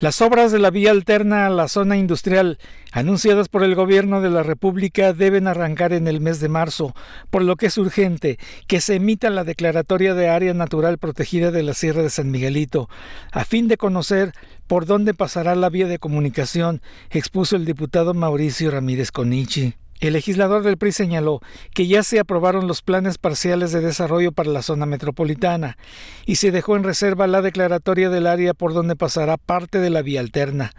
Las obras de la vía alterna a la zona industrial, anunciadas por el gobierno de la República, deben arrancar en el mes de marzo, por lo que es urgente que se emita la declaratoria de área natural protegida de la Sierra de San Miguelito, a fin de conocer por dónde pasará la vía de comunicación, expuso el diputado Mauricio Ramírez Conichi. El legislador del PRI señaló que ya se aprobaron los planes parciales de desarrollo para la zona metropolitana y se dejó en reserva la declaratoria del área por donde pasará parte de la vía alterna,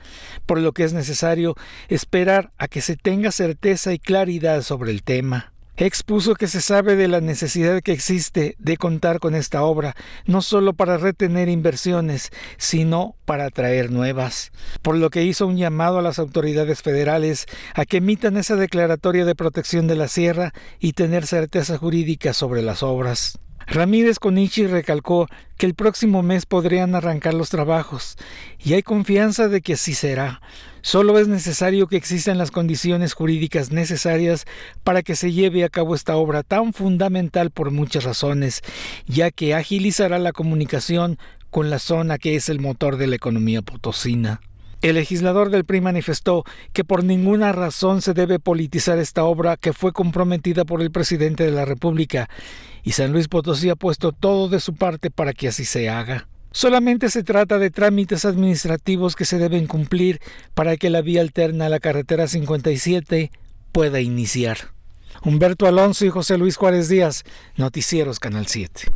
por lo que es necesario esperar a que se tenga certeza y claridad sobre el tema expuso que se sabe de la necesidad que existe de contar con esta obra, no solo para retener inversiones, sino para atraer nuevas, por lo que hizo un llamado a las autoridades federales a que emitan esa declaratoria de protección de la sierra y tener certeza jurídica sobre las obras. Ramírez Conichi recalcó que el próximo mes podrían arrancar los trabajos y hay confianza de que así será. Solo es necesario que existan las condiciones jurídicas necesarias para que se lleve a cabo esta obra tan fundamental por muchas razones, ya que agilizará la comunicación con la zona que es el motor de la economía potosina. El legislador del PRI manifestó que por ninguna razón se debe politizar esta obra que fue comprometida por el presidente de la República y San Luis Potosí ha puesto todo de su parte para que así se haga. Solamente se trata de trámites administrativos que se deben cumplir para que la vía alterna a la carretera 57 pueda iniciar. Humberto Alonso y José Luis Juárez Díaz, Noticieros Canal 7.